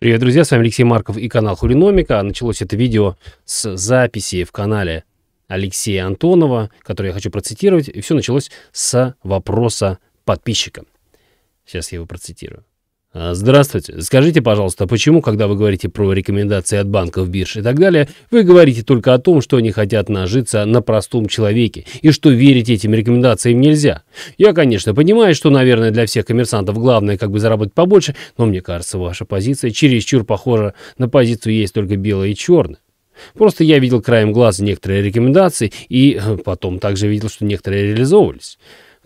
Привет, друзья, с вами Алексей Марков и канал Хуриномика. Началось это видео с записи в канале Алексея Антонова, который я хочу процитировать. И все началось с вопроса подписчика. Сейчас я его процитирую. А, здравствуйте. Скажите, пожалуйста, почему, когда вы говорите про рекомендации от банков, бирж и так далее, вы говорите только о том, что они хотят нажиться на простом человеке и что верить этим рекомендациям нельзя? Я, конечно, понимаю, что, наверное, для всех коммерсантов главное как бы заработать побольше, но мне кажется, ваша позиция чересчур похожа на позицию «есть только белое и черное». Просто я видел краем глаза некоторые рекомендации и э, потом также видел, что некоторые реализовывались.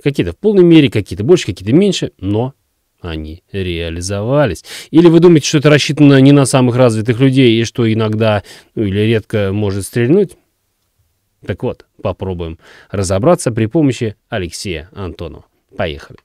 Какие-то в полной мере, какие-то больше, какие-то меньше, но они реализовались. Или вы думаете, что это рассчитано не на самых развитых людей и что иногда ну, или редко может стрельнуть? Так вот, попробуем разобраться при помощи Алексея Антонова. Поехали.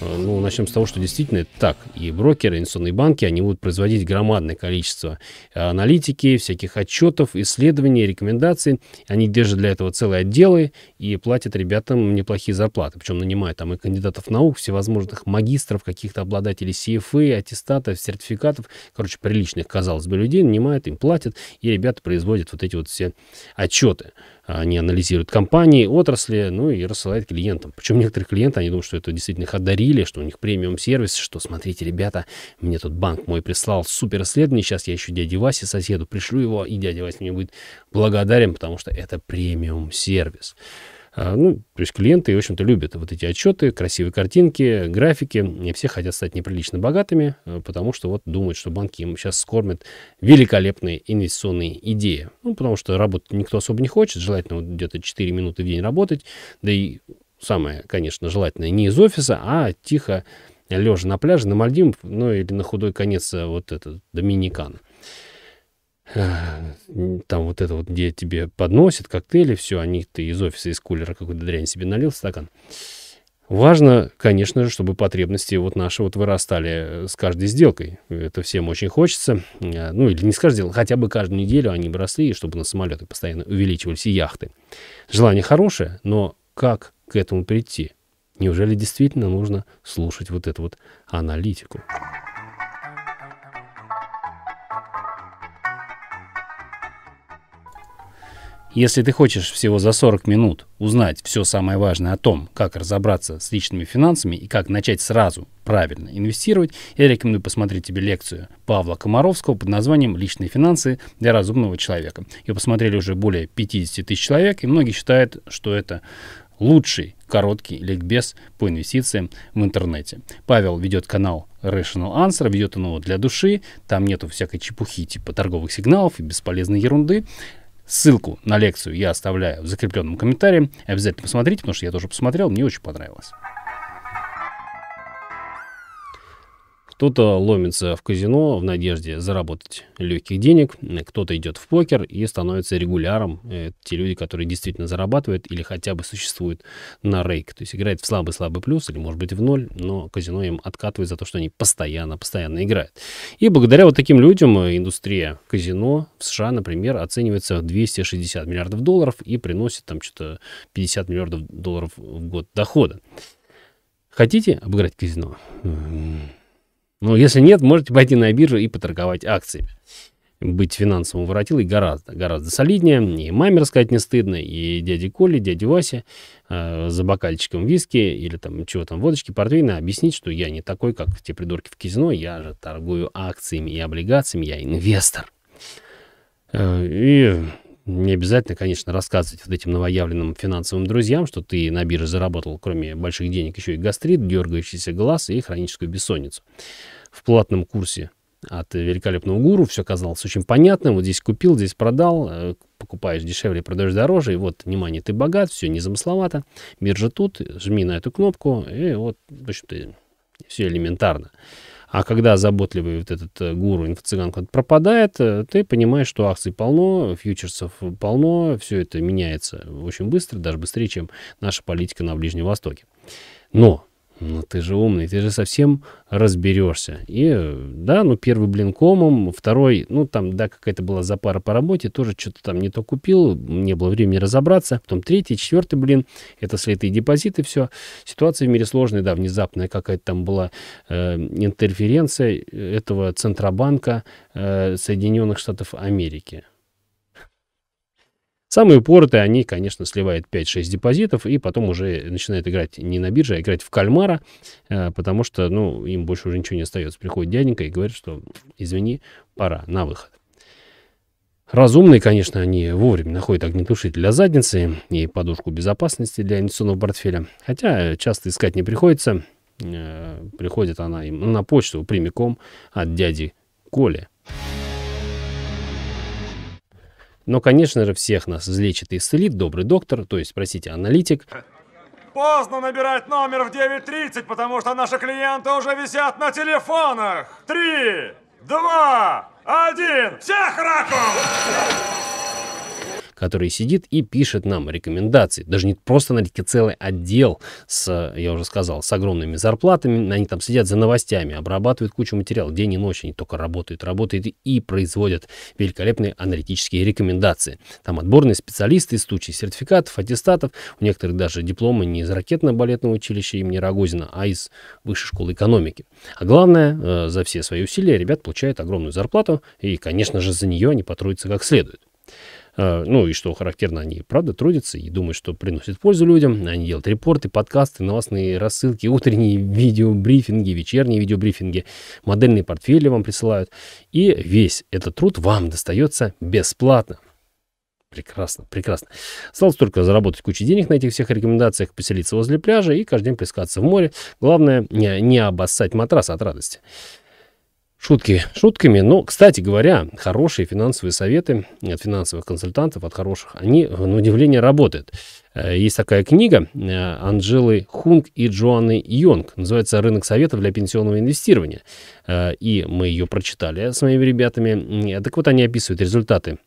Ну, начнем с того, что действительно это так. И брокеры, инвестиционные банки, они будут производить громадное количество э, аналитики, всяких отчетов, исследований, рекомендаций. Они держат для этого целые отделы и платят ребятам неплохие зарплаты. Причем нанимают там и кандидатов наук, всевозможных магистров, каких-то обладателей CFA, аттестатов, сертификатов. Короче, приличных, казалось бы, людей нанимают, им платят, и ребята производят вот эти вот все отчеты. Они анализируют компании, отрасли, ну и рассылают клиентам. Причем некоторые клиенты, они думают, что это действительно их одарили, что у них премиум-сервис, что смотрите, ребята, мне тут банк мой прислал супер исследование, сейчас я еще дяде Васе соседу пришлю его, и дядя Вася мне будет благодарен, потому что это премиум-сервис. А, ну, то есть клиенты, в общем-то, любят вот эти отчеты, красивые картинки, графики. Не все хотят стать неприлично богатыми, э, потому что вот думают, что банки им сейчас скормят великолепные инвестиционные идеи. Ну, потому что работать никто особо не хочет, желательно вот где-то 4 минуты в день работать. Да и самое, конечно, желательное не из офиса, а тихо лежа на пляже, на Мальдив, ну или на худой конец э, вот этот Доминикан там вот это вот, где тебе подносят коктейли, все, они а ты из офиса, из кулера какую-то дрянь себе налил стакан. Важно, конечно же, чтобы потребности вот наши вот вырастали э, с каждой сделкой. Это всем очень хочется. Э, ну, или не с каждой сделкой, хотя бы каждую неделю они бы росли, чтобы на самолеты постоянно увеличивались и яхты. Желание хорошее, но как к этому прийти? Неужели действительно нужно слушать вот эту вот аналитику? Если ты хочешь всего за 40 минут узнать все самое важное о том, как разобраться с личными финансами и как начать сразу правильно инвестировать, я рекомендую посмотреть тебе лекцию Павла Комаровского под названием «Личные финансы для разумного человека». Ее посмотрели уже более 50 тысяч человек, и многие считают, что это лучший короткий ликбез по инвестициям в интернете. Павел ведет канал Rational Answer, ведет он его для души, там нету всякой чепухи типа торговых сигналов и бесполезной ерунды. Ссылку на лекцию я оставляю в закрепленном комментарии. Обязательно посмотрите, потому что я тоже посмотрел, мне очень понравилось. Кто-то ломится в казино в надежде заработать легких денег, кто-то идет в покер и становится регуляром. Это те люди, которые действительно зарабатывают или хотя бы существуют на рейк. То есть играет в слабый-слабый плюс или, может быть, в ноль, но казино им откатывает за то, что они постоянно-постоянно играют. И благодаря вот таким людям э, индустрия казино в США, например, оценивается в 260 миллиардов долларов и приносит там что-то 50 миллиардов долларов в год дохода. Хотите обыграть казино? Но если нет, можете пойти на биржу и поторговать акциями. Быть финансовым воротилой гораздо, гораздо солиднее. И маме рассказать не стыдно, и дяде Коле, дяде Васе э, за бокальчиком виски или там чего там, водочки, портвейна, объяснить, что я не такой, как те придурки в казино, я же торгую акциями и облигациями, я инвестор. Э, и не обязательно, конечно, рассказывать вот этим новоявленным финансовым друзьям, что ты на бирже заработал, кроме больших денег, еще и гастрит, дергающийся глаз и хроническую бессонницу в платном курсе от великолепного гуру. Все казалось очень понятным. Вот здесь купил, здесь продал. Э, покупаешь дешевле, продаешь дороже. И вот, внимание, ты богат, все незамысловато. мир же тут, жми на эту кнопку. И вот, в общем-то, все элементарно. А когда заботливый вот этот э, гуру инфо-цыганка пропадает, э, ты понимаешь, что акций полно, фьючерсов полно, все это меняется очень быстро, даже быстрее, чем наша политика на Ближнем Востоке. Но ну ты же умный, ты же совсем разберешься. И да, ну первый блин комом, второй, ну там, да, какая-то была запара по работе, тоже что-то там не то купил, не было времени разобраться. Потом третий, четвертый блин, это слитые депозиты, все. Ситуация в мире сложная, да, внезапная какая-то там была э, интерференция этого Центробанка э, Соединенных Штатов Америки. Самые упоротые, они, конечно, сливают 5-6 депозитов и потом уже начинают играть не на бирже, а играть в кальмара, э, потому что, ну, им больше уже ничего не остается. Приходит дяденька и говорит, что, извини, пора, на выход. Разумные, конечно, они вовремя находят огнетушитель для задницы и подушку безопасности для инвестиционного портфеля. Хотя часто искать не приходится. Э, приходит она им на почту прямиком от дяди Коли. Но, конечно же, всех нас излечит и исцелит добрый доктор, то есть, простите, аналитик. Поздно набирать номер в 9.30, потому что наши клиенты уже висят на телефонах. Три, два, один, всех раком! который сидит и пишет нам рекомендации. Даже не просто аналитики, целый отдел с, я уже сказал, с огромными зарплатами. Они там сидят за новостями, обрабатывают кучу материалов. День и ночь они только работают, работают и производят великолепные аналитические рекомендации. Там отборные специалисты, стучи сертификатов, аттестатов. У некоторых даже дипломы не из ракетно-балетного училища имени Рогозина, а из высшей школы экономики. А главное, э, за все свои усилия ребят получают огромную зарплату, и, конечно же, за нее они потратятся как следует. Э, ну и что характерно, они правда трудятся и думают, что приносят пользу людям. Они делают репорты, подкасты, новостные рассылки, утренние видеобрифинги, вечерние видеобрифинги, модельные портфели вам присылают. И весь этот труд вам достается бесплатно. Прекрасно, прекрасно. Осталось только заработать кучу денег на этих всех рекомендациях, поселиться возле пляжа и каждый день плескаться в море. Главное, не, не обоссать матрас от радости. Шутки шутками, но, кстати говоря, хорошие финансовые советы от финансовых консультантов, от хороших, они, э, на удивление, работают. Э, есть такая книга э, Анжелы Хунг и Джоанны Йонг. Называется «Рынок советов для пенсионного инвестирования». И мы ее прочитали с моими ребятами. Так вот, они описывают результаты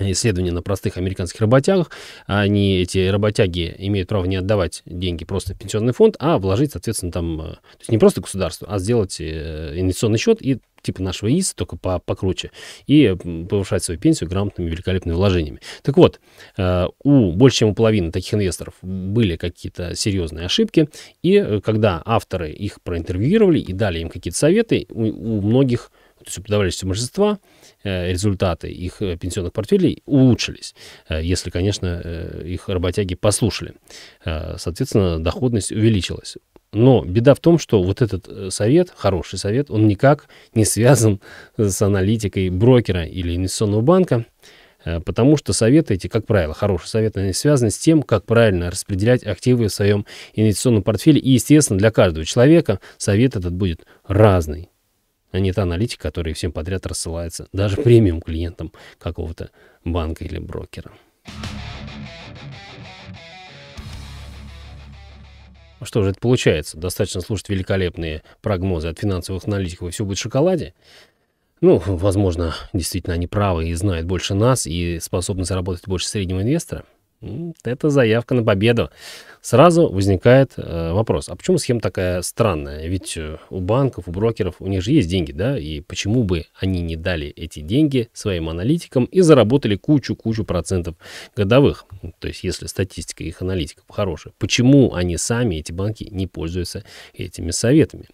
исследования на простых американских работягах. Они, эти работяги, имеют право не отдавать деньги просто в пенсионный фонд, а вложить, соответственно, там, э, то есть не просто государству, а сделать э, инвестиционный счет и типа нашего ИС, только по покруче, и повышать свою пенсию грамотными великолепными вложениями. Так вот, э, у больше чем у половины таких инвесторов были какие-то серьезные ошибки, и когда авторы их проинтервьюировали и дали им какие-то советы, у, у многих то есть у подавляющего большинства э, результаты их э, пенсионных портфелей улучшились, э, если, конечно, их работяги послушали. Соответственно, доходность увеличилась. Но беда в том, что вот этот совет, хороший совет, он никак не связан с аналитикой брокера или инвестиционного банка, потому что советы эти, как правило, хорошие советы, они связаны с тем, как правильно распределять активы в своем инвестиционном портфеле. И, естественно, для каждого человека совет этот будет разный а не та аналитика, которая всем подряд рассылается, даже премиум клиентам какого-то банка или брокера. Ну что же это получается? Достаточно слушать великолепные прогнозы от финансовых аналитиков, и все будет в шоколаде? Ну, возможно, действительно они правы и знают больше нас, и способны заработать больше среднего инвестора – это заявка на победу. Сразу возникает э, вопрос, а почему схема такая странная? Ведь э, у банков, у брокеров, у них же есть деньги, да? И почему бы они не дали эти деньги своим аналитикам и заработали кучу-кучу процентов годовых? То есть, если статистика их аналитиков хорошая. Почему они сами, эти банки, не пользуются этими советами?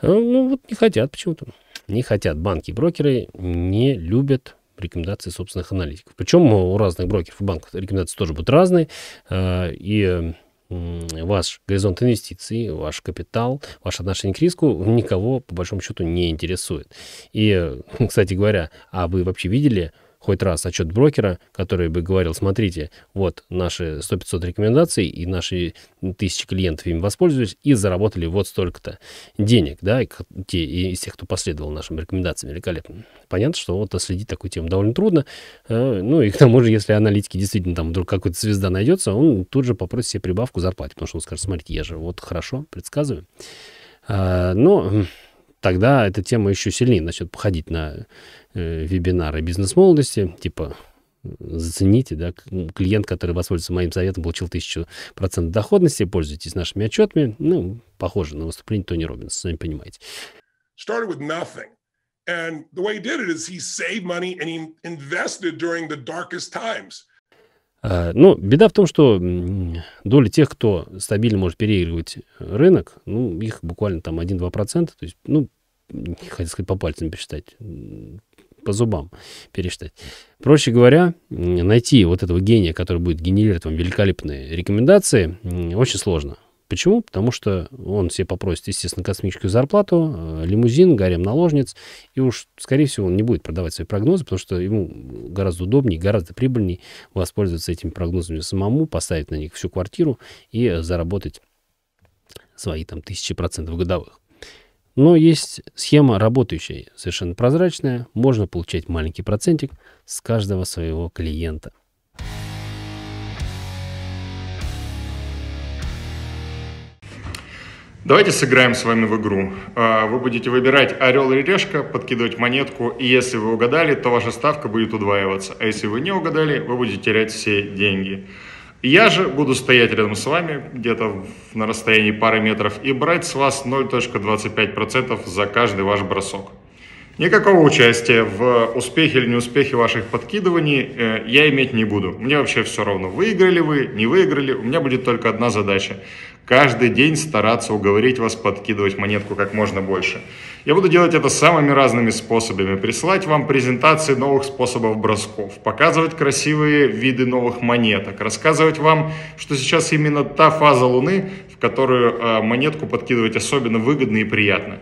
Э, ну, вот не хотят почему-то. Не хотят банки и брокеры, не любят рекомендации собственных аналитиков. Причем у разных брокеров и банков рекомендации тоже будут разные. Э, и ваш горизонт инвестиций, ваш капитал, ваше отношение к риску никого, по большому счету, не интересует. И, кстати говоря, а вы вообще видели хоть раз отчет брокера, который бы говорил, смотрите, вот наши 100-500 рекомендаций и наши тысячи клиентов им воспользовались и заработали вот столько-то денег, да, и те, и из тех, кто последовал нашим рекомендациям великолепно. Понятно, что вот следить такую тему довольно трудно, э, ну и к тому же, если аналитики действительно там вдруг какая-то звезда найдется, он тут же попросит себе прибавку зарплаты, потому что он скажет, смотрите, я же вот хорошо предсказываю. А, но тогда эта тема еще сильнее начнет походить на э, вебинары бизнес-молодости, типа зацените, да, клиент, который воспользуется моим советом, получил 1000% доходности, пользуйтесь нашими отчетами, ну, похоже на выступление Тони Робинса, сами понимаете. And the way he did it is he saved money and he invested during the darkest times. А, Но ну, беда в том, что доля тех, кто стабильно может переигрывать рынок, ну, их буквально там 1-2%, то есть, ну, хотел сказать, по пальцам пересчитать, по зубам пересчитать. Проще говоря, найти вот этого гения, который будет генерировать вам великолепные рекомендации, очень сложно. Почему? Потому что он себе попросит, естественно, космическую зарплату, э, лимузин, гарем наложниц, и уж, скорее всего, он не будет продавать свои прогнозы, потому что ему гораздо удобнее, гораздо прибыльнее воспользоваться этими прогнозами самому, поставить на них всю квартиру и заработать свои там тысячи процентов годовых. Но есть схема работающая, совершенно прозрачная, можно получать маленький процентик с каждого своего клиента – Давайте сыграем с вами в игру. А, вы будете выбирать орел или решка, подкидывать монетку, и если вы угадали, то ваша ставка будет удваиваться. А если вы не угадали, вы будете терять все деньги. Я же буду стоять рядом с вами, где-то на расстоянии пары метров, и брать с вас 0.25% за каждый ваш бросок. Никакого участия в успехе или неуспехе ваших подкидываний э, я иметь не буду. Мне вообще все равно, выиграли вы, не выиграли, у меня будет только одна задача каждый день стараться уговорить вас подкидывать монетку как можно больше. Я буду делать это самыми разными способами. Присылать вам презентации новых способов бросков, показывать красивые виды новых монеток, рассказывать вам, что сейчас именно та фаза Луны, в которую э, монетку подкидывать особенно выгодно и приятно.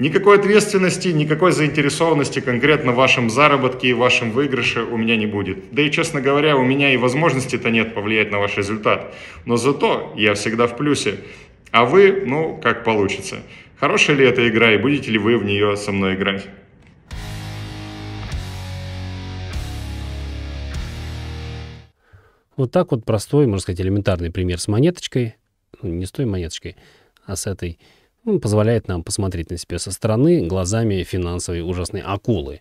Никакой ответственности, никакой заинтересованности конкретно в вашем заработке и вашем выигрыше у меня не будет. Да и, честно говоря, у меня и возможности-то нет повлиять на ваш результат. Но зато я всегда в плюсе. А вы, ну, как получится. Хорошая ли эта игра и будете ли вы в нее со мной играть? Вот так вот простой, можно сказать, элементарный пример с монеточкой. Ну, не с той монеточкой, а с этой он ну, позволяет нам посмотреть на себя со стороны глазами финансовой ужасной акулы.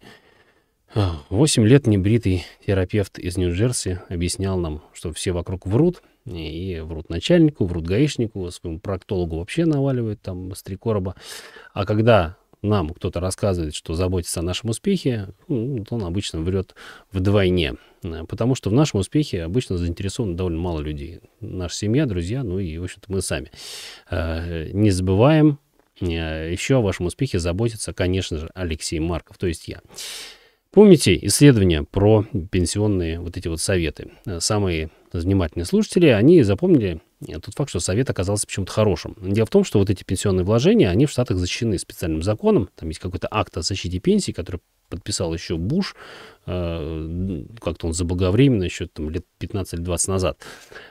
А, восемь лет небритый терапевт из Нью-Джерси объяснял нам, что все вокруг врут, и врут начальнику, врут гаишнику, своему проктологу вообще наваливают там с три короба. А когда нам кто-то рассказывает, что заботится о нашем успехе, он обычно врет вдвойне. Э, потому что в нашем успехе обычно заинтересовано довольно мало людей. Наша семья, друзья, ну и, в общем-то, мы сами. Э, не забываем э, еще о вашем успехе заботится, конечно же, Алексей Марков, то есть я. Помните исследования про пенсионные вот эти вот советы? Самые внимательные слушатели, они запомнили Э, тот факт, что совет оказался почему-то хорошим. Дело в том, что вот эти пенсионные вложения, они в Штатах защищены специальным законом. Там есть какой-то акт о защите пенсий, который подписал еще Буш, э, ну, как-то он заблаговременно, еще там лет 15-20 назад.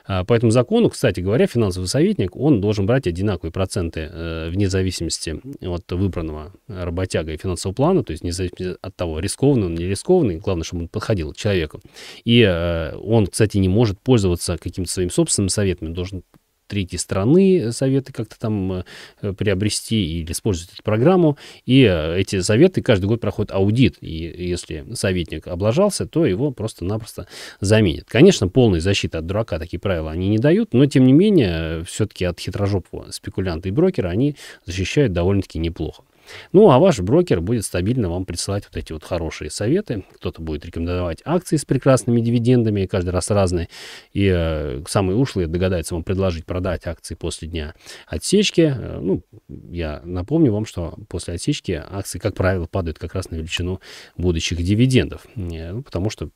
А по этому закону, кстати говоря, финансовый советник, он должен брать одинаковые проценты э, вне зависимости от выбранного работяга и финансового плана, то есть не зависит от того, рискованный он, не рискованный, главное, чтобы он подходил человеку. И э, он, кстати, не может пользоваться каким-то своим собственным советом, он должен третьей страны э, советы как-то там э, приобрести или использовать эту программу. И э, эти советы каждый год проходят аудит. И если советник облажался, то его просто-напросто заменят. Конечно, полной защиты от дурака такие правила они не дают, но тем не менее, все-таки от хитрожопого спекулянта и брокера они защищают довольно-таки неплохо. Ну, а ваш брокер будет стабильно вам присылать вот эти вот хорошие советы. Кто-то будет рекомендовать акции с прекрасными дивидендами, каждый раз разные. И э, самые ушлые догадаются вам предложить продать акции после дня отсечки. Э, ну, я напомню вам, что после отсечки акции, как правило, падают как раз на величину будущих дивидендов. Э, ну, потому что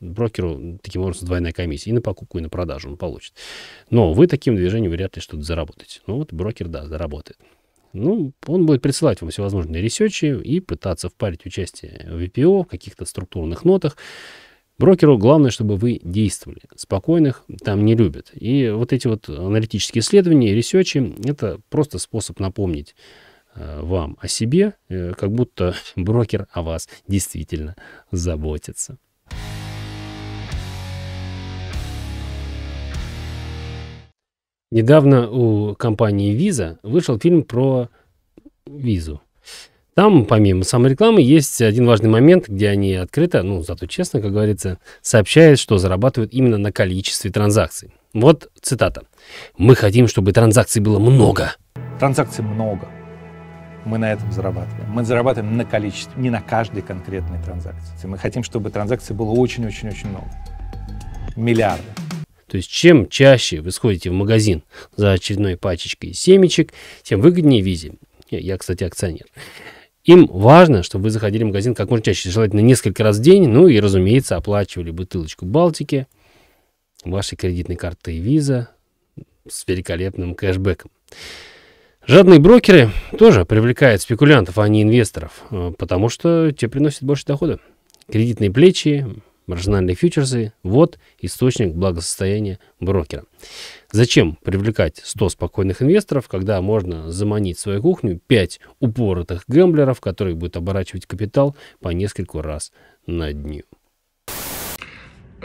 брокеру таким образом двойная комиссия. И на покупку, и на продажу он получит. Но вы таким движением вряд ли что-то заработаете. Ну вот брокер, да, заработает. Ну, он будет присылать вам всевозможные ресечи и пытаться впарить участие в VPO, в каких-то структурных нотах. Брокеру главное, чтобы вы действовали. Спокойных там не любят. И вот эти вот аналитические исследования, ресечи, это просто способ напомнить э, вам о себе, э, как будто брокер о вас действительно заботится. Недавно у компании Visa вышел фильм про визу. Там, помимо саморекламы, есть один важный момент, где они открыто, ну, зато честно, как говорится, сообщают, что зарабатывают именно на количестве транзакций. Вот цитата. «Мы хотим, чтобы транзакций было много». Транзакций много. Мы на этом зарабатываем. Мы зарабатываем на количестве, не на каждой конкретной транзакции. Мы хотим, чтобы транзакций было очень-очень-очень много. Миллиарды. То есть чем чаще вы сходите в магазин за очередной пачечкой семечек, тем выгоднее визе. Я, кстати, акционер. Им важно, чтобы вы заходили в магазин как можно чаще, желательно несколько раз в день, ну и, разумеется, оплачивали бутылочку Балтики, вашей кредитной картой Visa с великолепным кэшбэком. Жадные брокеры тоже привлекают спекулянтов, а не инвесторов, э, потому что те приносят больше дохода. Кредитные плечи, маржинальные фьючерсы – вот источник благосостояния брокера. Зачем привлекать 100 спокойных инвесторов, когда можно заманить в свою кухню 5 упоротых гэмблеров, которые будут оборачивать капитал по нескольку раз на дню?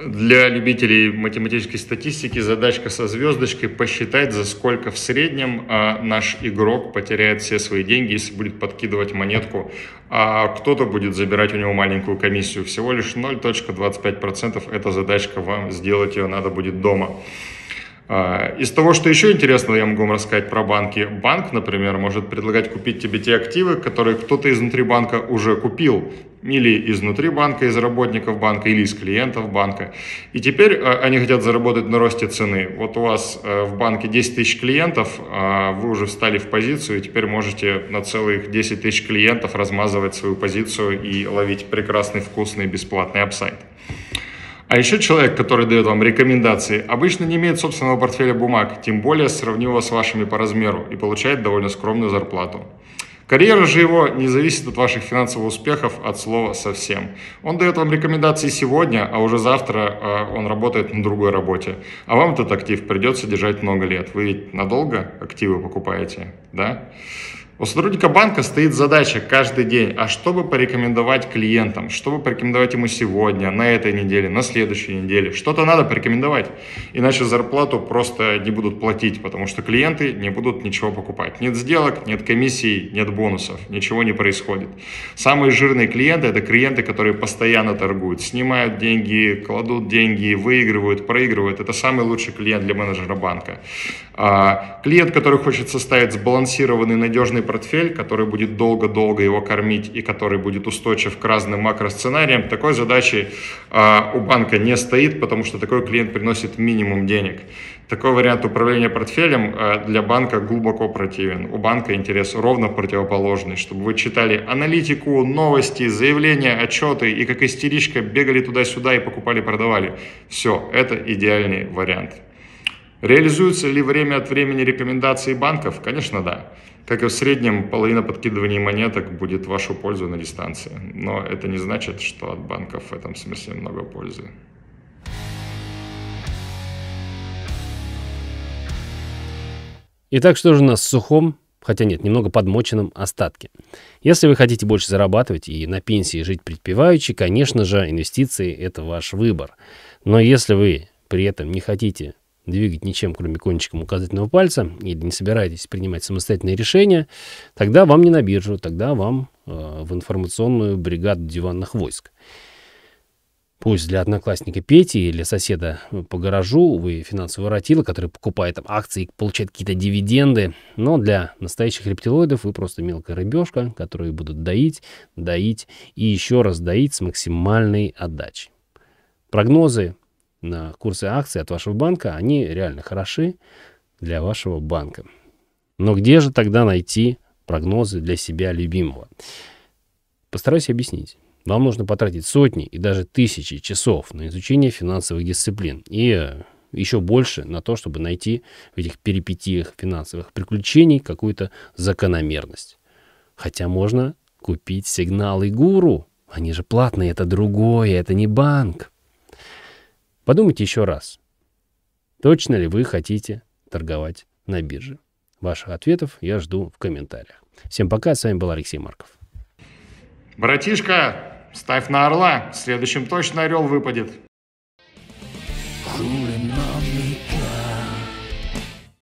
Для любителей математической статистики задачка со звездочкой посчитать, за сколько в среднем а, наш игрок потеряет все свои деньги, если будет подкидывать монетку, а кто-то будет забирать у него маленькую комиссию. Всего лишь 0.25% эта задачка вам, сделать ее надо будет дома. А, из того, что еще интересно, я могу вам рассказать про банки. Банк, например, может предлагать купить тебе те активы, которые кто-то изнутри банка уже купил или изнутри банка, из работников банка, или из клиентов банка. И теперь э, они хотят заработать на росте цены. Вот у вас э, в банке 10 тысяч клиентов, а вы уже встали в позицию, и теперь можете на целых 10 тысяч клиентов размазывать свою позицию и ловить прекрасный, вкусный, бесплатный апсайт. А еще человек, который дает вам рекомендации, обычно не имеет собственного портфеля бумаг, тем более сравнимо с вашими по размеру, и получает довольно скромную зарплату. Карьера же его не зависит от ваших финансовых успехов от слова совсем. Он дает вам рекомендации сегодня, а уже завтра а, он работает на другой работе. А вам этот актив придется держать много лет. Вы ведь надолго активы покупаете, да? У сотрудника банка стоит задача каждый день, а чтобы порекомендовать клиентам, чтобы порекомендовать ему сегодня, на этой неделе, на следующей неделе, что-то надо порекомендовать, иначе зарплату просто не будут платить, потому что клиенты не будут ничего покупать. Нет сделок, нет комиссий, нет бонусов, ничего не происходит. Самые жирные клиенты – это клиенты, которые постоянно торгуют, снимают деньги, кладут деньги, выигрывают, проигрывают. Это самый лучший клиент для менеджера банка. А, клиент, который хочет составить сбалансированный, надежный портфель, который будет долго-долго его кормить и который будет устойчив к разным макросценариям, такой задачи а, у банка не стоит, потому что такой клиент приносит минимум денег. Такой вариант управления портфелем а, для банка глубоко противен. У банка интерес ровно противоположный, чтобы вы читали аналитику, новости, заявления, отчеты и как истеричка бегали туда-сюда и покупали-продавали. Все, это идеальный вариант. Реализуются ли время от времени рекомендации банков? Конечно, да. Как и в среднем, половина подкидываний монеток будет в вашу пользу на дистанции. Но это не значит, что от банков в этом смысле много пользы. Итак, что же у нас в сухом, хотя нет, немного подмоченном остатке? Если вы хотите больше зарабатывать и на пенсии жить предпеваючи, конечно же, инвестиции – это ваш выбор. Но если вы при этом не хотите двигать ничем, кроме кончиком указательного пальца, или не собираетесь принимать самостоятельные решения, тогда вам не на биржу, тогда вам э, в информационную бригаду диванных войск. Пусть для одноклассника Пети или соседа э, по гаражу вы финансовый воротила, который покупает там акции и получает какие-то дивиденды, но для настоящих рептилоидов вы просто мелкая рыбешка, которую будут доить, доить и еще раз доить с максимальной отдачей. Прогнозы на курсы акций от вашего банка, они реально хороши для вашего банка. Но где же тогда найти прогнозы для себя любимого? Постараюсь объяснить. Вам нужно потратить сотни и даже тысячи часов на изучение финансовых дисциплин и э, еще больше на то, чтобы найти в этих перипетиях финансовых приключений какую-то закономерность. Хотя можно купить сигналы гуру. Они же платные, это другое, это не банк. Подумайте еще раз. Точно ли вы хотите торговать на бирже? Ваших ответов я жду в комментариях. Всем пока, с вами был Алексей Марков. Братишка, ставь на орла, следующим точно орел выпадет.